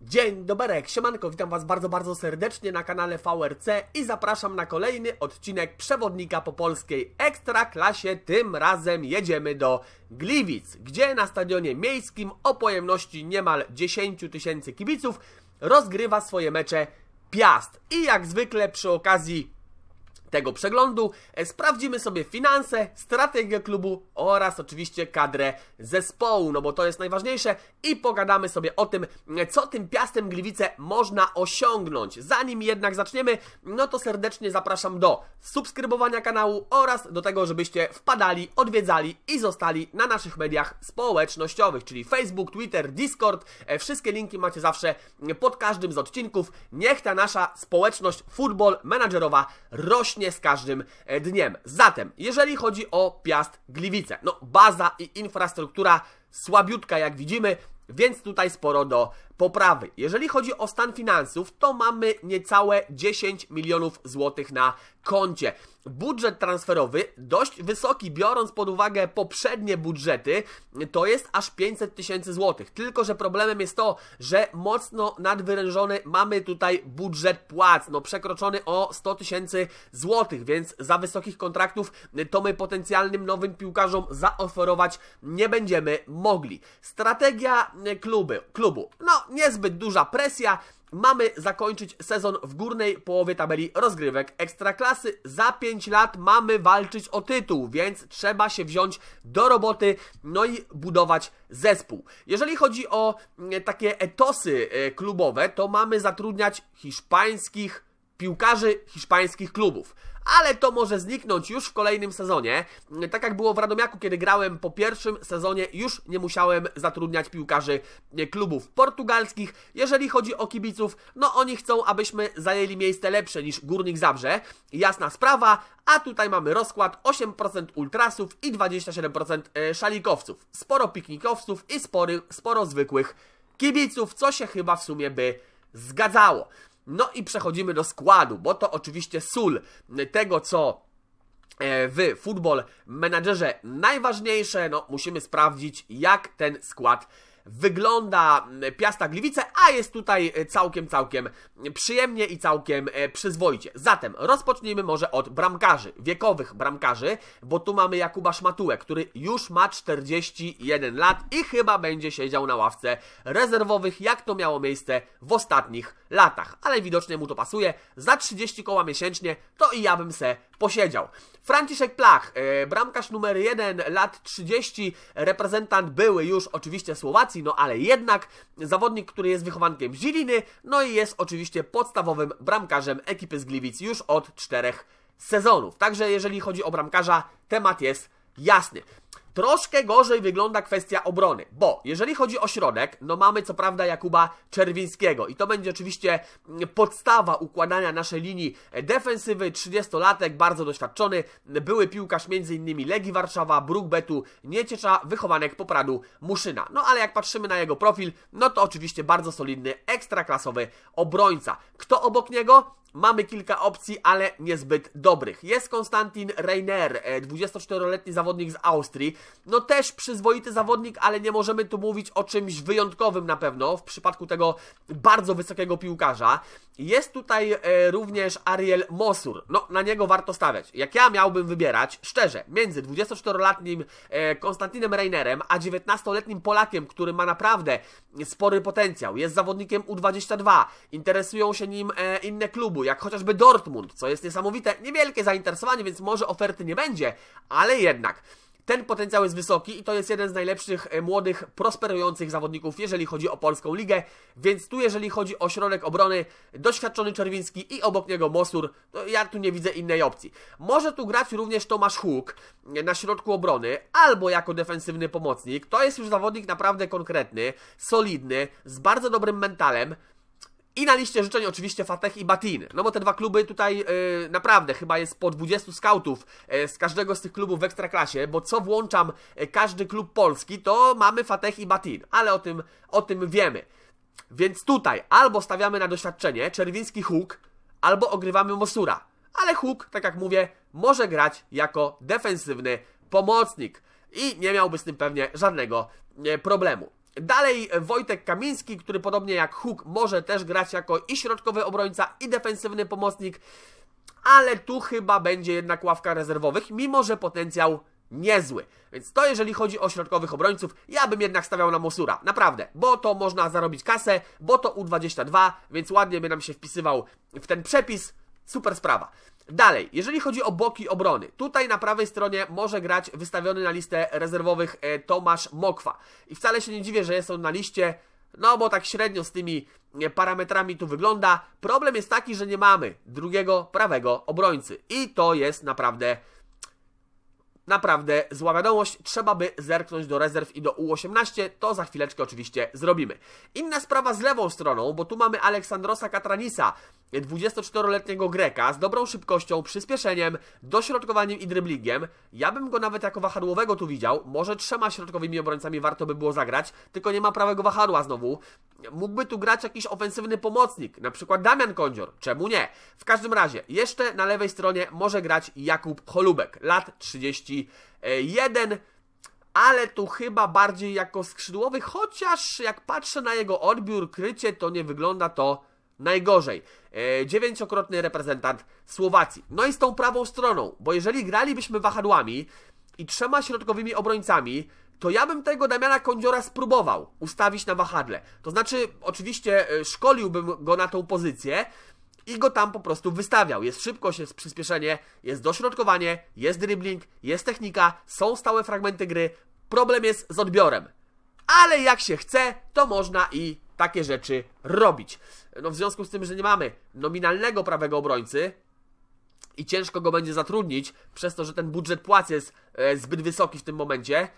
Dzień doberek, siemanko, witam Was bardzo, bardzo serdecznie na kanale VRC i zapraszam na kolejny odcinek Przewodnika po polskiej Ekstraklasie. Tym razem jedziemy do Gliwic, gdzie na stadionie miejskim o pojemności niemal 10 tysięcy kibiców rozgrywa swoje mecze Piast. I jak zwykle przy okazji tego przeglądu. E, sprawdzimy sobie finanse, strategię klubu oraz oczywiście kadrę zespołu, no bo to jest najważniejsze i pogadamy sobie o tym, e, co tym Piastem Gliwice można osiągnąć. Zanim jednak zaczniemy, no to serdecznie zapraszam do subskrybowania kanału oraz do tego, żebyście wpadali, odwiedzali i zostali na naszych mediach społecznościowych, czyli Facebook, Twitter, Discord. E, wszystkie linki macie zawsze pod każdym z odcinków. Niech ta nasza społeczność futbol menadżerowa rośnie rośnie z każdym e, dniem. Zatem, jeżeli chodzi o Piast Gliwice, no baza i infrastruktura słabiutka jak widzimy, więc tutaj sporo do poprawy. Jeżeli chodzi o stan finansów, to mamy niecałe 10 milionów złotych na koncie. Budżet transferowy dość wysoki, biorąc pod uwagę poprzednie budżety, to jest aż 500 tysięcy złotych. Tylko, że problemem jest to, że mocno nadwyrężony mamy tutaj budżet płac, no przekroczony o 100 tysięcy złotych, więc za wysokich kontraktów to my potencjalnym nowym piłkarzom zaoferować nie będziemy mogli. Strategia kluby, klubu, no niezbyt duża presja. Mamy zakończyć sezon w górnej połowie tabeli rozgrywek Ekstraklasy. Za 5 lat mamy walczyć o tytuł, więc trzeba się wziąć do roboty, no i budować zespół. Jeżeli chodzi o mm, takie etosy e, klubowe, to mamy zatrudniać hiszpańskich piłkarzy hiszpańskich klubów. Ale to może zniknąć już w kolejnym sezonie. Tak jak było w Radomiaku, kiedy grałem po pierwszym sezonie, już nie musiałem zatrudniać piłkarzy klubów portugalskich. Jeżeli chodzi o kibiców, no oni chcą, abyśmy zajęli miejsce lepsze niż Górnik Zabrze. Jasna sprawa, a tutaj mamy rozkład 8% ultrasów i 27% e, szalikowców. Sporo piknikowców i spory, sporo zwykłych kibiców, co się chyba w sumie by zgadzało. No i przechodzimy do składu, bo to oczywiście sól tego, co e, w futbol, menadżerze najważniejsze, no musimy sprawdzić jak ten skład wygląda Piasta Gliwice, a jest tutaj e, całkiem, całkiem przyjemnie i całkiem e, przyzwoicie. Zatem rozpocznijmy może od bramkarzy, wiekowych bramkarzy, bo tu mamy Jakuba Szmatułę, który już ma 41 lat i chyba będzie siedział na ławce rezerwowych, jak to miało miejsce w ostatnich latach. Ale widocznie mu to pasuje. Za 30 koła miesięcznie to i ja bym se posiedział. Franciszek Plach, e, bramkarz numer 1, lat 30, reprezentant były już oczywiście Słowacji, no ale jednak zawodnik, który jest wychowankiem Ziliny, no i jest oczywiście podstawowym bramkarzem ekipy z Gliwic już od czterech sezonów. Także jeżeli chodzi o bramkarza, temat jest jasny. Troszkę gorzej wygląda kwestia obrony, bo jeżeli chodzi o środek, no mamy co prawda Jakuba Czerwińskiego i to będzie oczywiście mm, podstawa układania naszej linii e, defensywy, 30-latek, bardzo doświadczony, były piłkarz m.in. Legii Warszawa, Brukbetu, Nieciecza, wychowanek Popradu, Muszyna. No ale jak patrzymy na jego profil, no to oczywiście bardzo solidny, ekstraklasowy obrońca. Kto obok niego? Mamy kilka opcji, ale niezbyt dobrych. Jest Konstantin Reiner, 24-letni e, zawodnik z Austrii. No też przyzwoity zawodnik, ale nie możemy tu mówić o czymś wyjątkowym na pewno w przypadku tego bardzo wysokiego piłkarza. Jest tutaj e, również Ariel Mosur. No, na niego warto stawiać. Jak ja miałbym wybierać, szczerze, między 24-letnim e, Konstantinem Reinerem, a 19-letnim Polakiem, który ma naprawdę spory potencjał, jest zawodnikiem U22, interesują się nim inne kluby, jak chociażby Dortmund, co jest niesamowite, niewielkie zainteresowanie, więc może oferty nie będzie, ale jednak. Ten potencjał jest wysoki i to jest jeden z najlepszych e, młodych, prosperujących zawodników, jeżeli chodzi o polską ligę. Więc tu, jeżeli chodzi o środek obrony, doświadczony Czerwiński i obok niego Mosur, to no, ja tu nie widzę innej opcji. Może tu grać również Tomasz Huk e, na środku obrony albo jako defensywny pomocnik. To jest już zawodnik naprawdę konkretny, solidny, z bardzo dobrym mentalem. I na liście życzeń oczywiście Fateh i Batin. No bo te dwa kluby tutaj y, naprawdę chyba jest po 20 skautów y, z każdego z tych klubów w Ekstraklasie, bo co włączam y, każdy klub polski, to mamy Fateh i Batin. Ale o tym, o tym wiemy. Więc tutaj albo stawiamy na doświadczenie Czerwiński Huk, albo ogrywamy Mosura. Ale Huk, tak jak mówię, może grać jako defensywny pomocnik i nie miałby z tym pewnie żadnego problemu. Dalej Wojtek Kamiński, który podobnie jak Hook może też grać jako i środkowy obrońca, i defensywny pomocnik, ale tu chyba będzie jednak ławka rezerwowych, mimo że potencjał niezły. Więc to jeżeli chodzi o środkowych obrońców, ja bym jednak stawiał na Mosura, naprawdę, bo to można zarobić kasę, bo to U22, więc ładnie by nam się wpisywał w ten przepis, super sprawa. Dalej, jeżeli chodzi o boki obrony, tutaj na prawej stronie może grać wystawiony na listę rezerwowych e, Tomasz Mokwa. I wcale się nie dziwię, że jest on na liście, no bo tak średnio z tymi e, parametrami tu wygląda. Problem jest taki, że nie mamy drugiego prawego obrońcy i to jest naprawdę naprawdę zła wiadomość, trzeba by zerknąć do rezerw i do U18, to za chwileczkę oczywiście zrobimy. Inna sprawa z lewą stroną, bo tu mamy Aleksandrosa Katranisa, 24-letniego Greka z dobrą szybkością, przyspieszeniem, dośrodkowaniem i dryblingiem. Ja bym go nawet jako wahadłowego tu widział, może trzema środkowymi obrońcami warto by było zagrać, tylko nie ma prawego wahadła znowu. Mógłby tu grać jakiś ofensywny pomocnik, na przykład Damian Kondzior, czemu nie? W każdym razie, jeszcze na lewej stronie może grać Jakub Holubek, lat 30 31 e, ale tu chyba bardziej jako skrzydłowy, chociaż jak patrzę na jego odbiór, krycie, to nie wygląda to najgorzej. E, dziewięciokrotny reprezentant Słowacji. No i z tą prawą stroną, bo jeżeli gralibyśmy wahadłami i trzema środkowymi obrońcami, to ja bym tego Damiana Kondziora spróbował ustawić na wahadle. To znaczy, oczywiście e, szkoliłbym go na tą pozycję, i go tam po prostu wystawiał. Jest szybkość, jest przyspieszenie, jest dośrodkowanie, jest dribbling, jest technika, są stałe fragmenty gry. Problem jest z odbiorem. Ale jak się chce, to można i takie rzeczy robić. No w związku z tym, że nie mamy nominalnego prawego obrońcy, i ciężko go będzie zatrudnić, przez to, że ten budżet płac jest e, zbyt wysoki w tym momencie,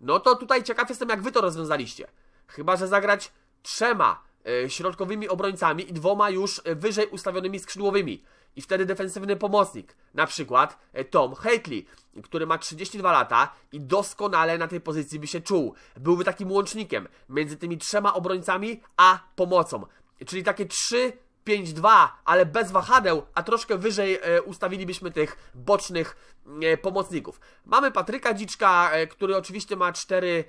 no to tutaj ciekaw jestem, jak wy to rozwiązaliście. Chyba, że zagrać trzema E, środkowymi obrońcami i dwoma już e, wyżej ustawionymi skrzydłowymi. I wtedy defensywny pomocnik, na przykład e, Tom Hatley, który ma 32 lata i doskonale na tej pozycji by się czuł. Byłby takim łącznikiem między tymi trzema obrońcami a pomocą. Czyli takie trzy 5-2, ale bez wahadeł, a troszkę wyżej e, ustawilibyśmy tych bocznych e, pomocników. Mamy Patryka Dziczka, e, który oczywiście ma 4,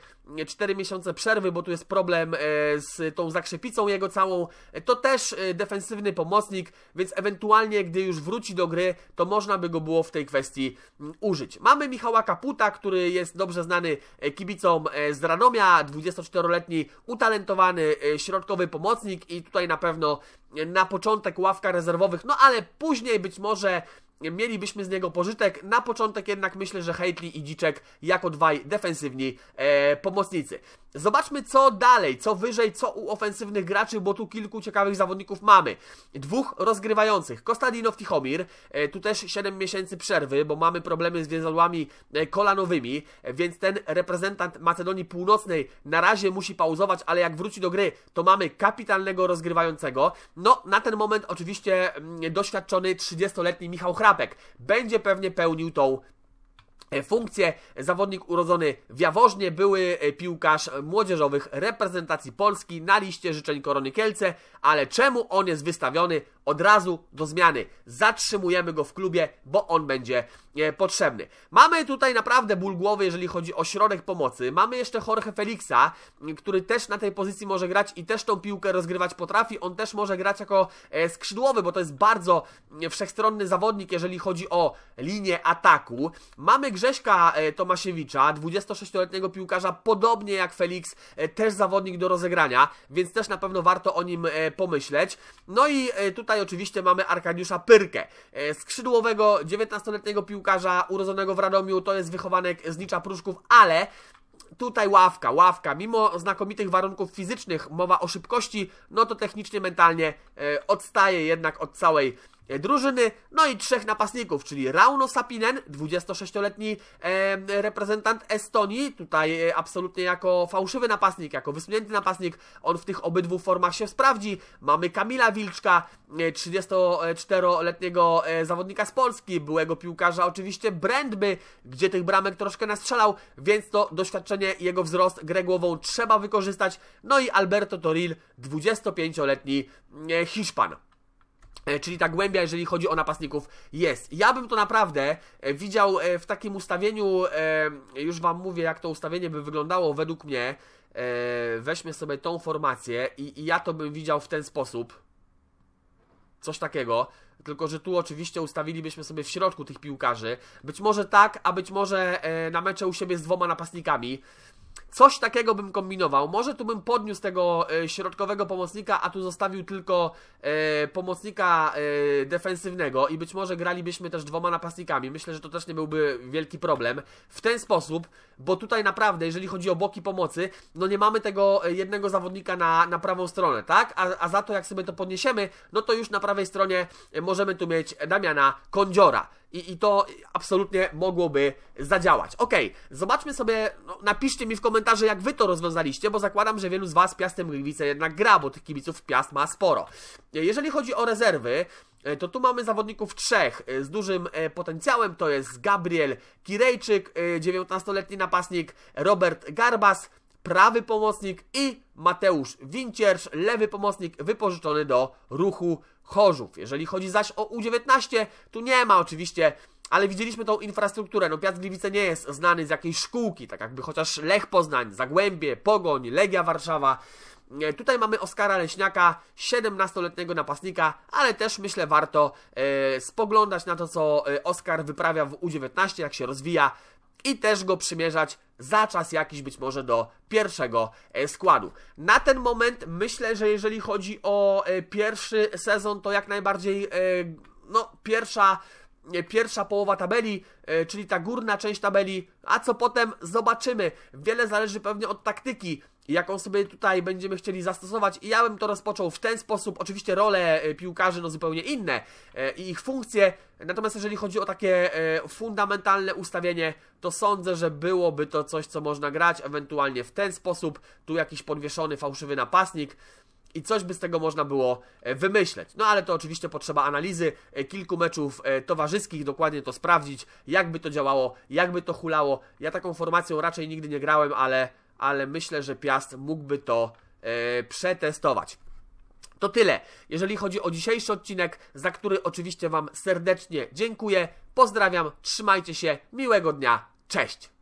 4 miesiące przerwy, bo tu jest problem z tą zakrzepicą jego całą. To też defensywny pomocnik, więc ewentualnie, gdy już wróci do gry, to można by go było w tej kwestii mm, użyć. Mamy Michała Kaputa, który jest dobrze znany kibicom z Ranomia, 24-letni utalentowany środkowy pomocnik i tutaj na pewno na początek ławka rezerwowych, no ale później być może mielibyśmy z niego pożytek. Na początek jednak myślę, że Heitli i Dziczek jako dwaj defensywni e, pomocnicy. Zobaczmy co dalej, co wyżej, co u ofensywnych graczy, bo tu kilku ciekawych zawodników mamy. Dwóch rozgrywających, Kostadinow Tichomir, e, tu też 7 miesięcy przerwy, bo mamy problemy z więzadłami e, kolanowymi, więc ten reprezentant Macedonii Północnej na razie musi pauzować, ale jak wróci do gry, to mamy kapitalnego rozgrywającego. No, na ten moment oczywiście mm, doświadczony 30-letni Michał Hrabowski, będzie pewnie pełnił tą E, funkcję. Zawodnik urodzony w Jaworznie, były e, piłkarz młodzieżowych reprezentacji Polski na liście życzeń Korony Kielce, ale czemu on jest wystawiony od razu do zmiany? Zatrzymujemy go w klubie, bo on będzie e, potrzebny. Mamy tutaj naprawdę ból głowy, jeżeli chodzi o środek pomocy. Mamy jeszcze Jorge Felixa, który też na tej pozycji może grać i też tą piłkę rozgrywać potrafi. On też może grać jako skrzydłowy, bo to jest bardzo wszechstronny zawodnik, jeżeli chodzi o linię ataku. Mamy Grześka e, Tomasiewicza, 26-letniego piłkarza, podobnie jak Felix, e, też zawodnik do rozegrania, więc też na pewno warto o nim e, pomyśleć. No i tutaj oczywiście mamy Arkadiusza Pyrkę, skrzydłowego 19-letniego piłkarza urodzonego w Radomiu, to jest wychowanek z Nicza Pruszków, ale tutaj ławka, ławka. Mimo znakomitych warunków fizycznych, mowa o szybkości, no to technicznie, mentalnie odstaje jednak od całej E, drużyny, no i trzech napastników, czyli Rauno Sapinen, 26-letni e, reprezentant Estonii, tutaj e, absolutnie jako fałszywy napastnik, jako wysunięty napastnik, on w tych obydwu formach się sprawdzi. Mamy Kamila Wilczka, 34-letniego e, zawodnika z Polski, byłego piłkarza oczywiście Brandby, gdzie tych bramek troszkę nastrzelał, więc to doświadczenie jego wzrost grę głową trzeba wykorzystać. No i Alberto Toril, 25-letni Hiszpan. E, czyli ta głębia, jeżeli chodzi o napastników, jest. Ja bym to naprawdę e, widział e, w takim ustawieniu, już Wam mówię, jak to ustawienie by wyglądało według mnie. Weźmy sobie tą formację i, i ja to bym widział w ten sposób. Coś takiego. Tylko, że tu oczywiście ustawilibyśmy sobie w środku tych piłkarzy. Być może tak, a być może na mecze u siebie z dwoma napastnikami. Coś takiego bym kombinował. Może tu bym podniósł tego e, środkowego pomocnika, a tu zostawił tylko e, pomocnika e, defensywnego i być może gralibyśmy też dwoma napastnikami. Myślę, że to też nie byłby wielki problem. W ten sposób, bo tutaj naprawdę, jeżeli chodzi o boki pomocy, no nie mamy tego jednego zawodnika na, na prawą stronę, tak? A, a za to, jak sobie to podniesiemy, no to już na prawej stronie możemy tu mieć Damiana Kondziora. I, I to absolutnie mogłoby zadziałać. Ok, zobaczmy sobie, no, napiszcie mi w komentarze, jak wy to rozwiązaliście, bo zakładam, że wielu z was Piastem Gliwice jednak gra, bo tych kibiców Piast ma sporo. E, jeżeli chodzi o rezerwy, e, to tu mamy zawodników trzech e, z dużym potencjałem, to jest Gabriel Kirejczyk, 19-letni napastnik, Robert Garbas, prawy pomocnik i Mateusz Wincierz, lewy pomocnik wypożyczony do ruchu Chorzów. Jeżeli chodzi zaś o U19, tu nie ma oczywiście ale widzieliśmy tą infrastrukturę. No Piast Gliwice nie jest znany z jakiejś szkółki, tak jakby chociaż Lech Poznań, Zagłębie, Pogoń, Legia Warszawa. E, tutaj mamy Oskara Leśniaka, 17-letniego napastnika, ale też myślę warto e, spoglądać na to, co e, Oskar wyprawia w U19, jak się rozwija i też go przymierzać za czas jakiś być może do pierwszego e, składu. Na ten moment myślę, że jeżeli chodzi o e, pierwszy sezon, to jak najbardziej e, no, pierwsza E, pierwsza połowa tabeli, e, czyli ta górna część tabeli, a co potem zobaczymy. Wiele zależy pewnie od taktyki, jaką sobie tutaj będziemy chcieli zastosować i ja bym to rozpoczął w ten sposób. Oczywiście role e, piłkarzy no zupełnie inne i ich funkcje, natomiast jeżeli chodzi o takie fundamentalne ustawienie, to sądzę, że byłoby to coś, co można grać ewentualnie w ten sposób. Tu jakiś podwieszony, fałszywy napastnik, i coś by z tego można było e, wymyśleć. No ale to oczywiście potrzeba analizy e, kilku meczów e, towarzyskich, dokładnie to sprawdzić, jakby to działało, jakby to hulało. Ja taką formacją raczej nigdy nie grałem, ale, ale myślę, że Piast mógłby to e, przetestować. To tyle, jeżeli chodzi o dzisiejszy odcinek, za który oczywiście Wam serdecznie dziękuję. Pozdrawiam, trzymajcie się, miłego dnia, cześć!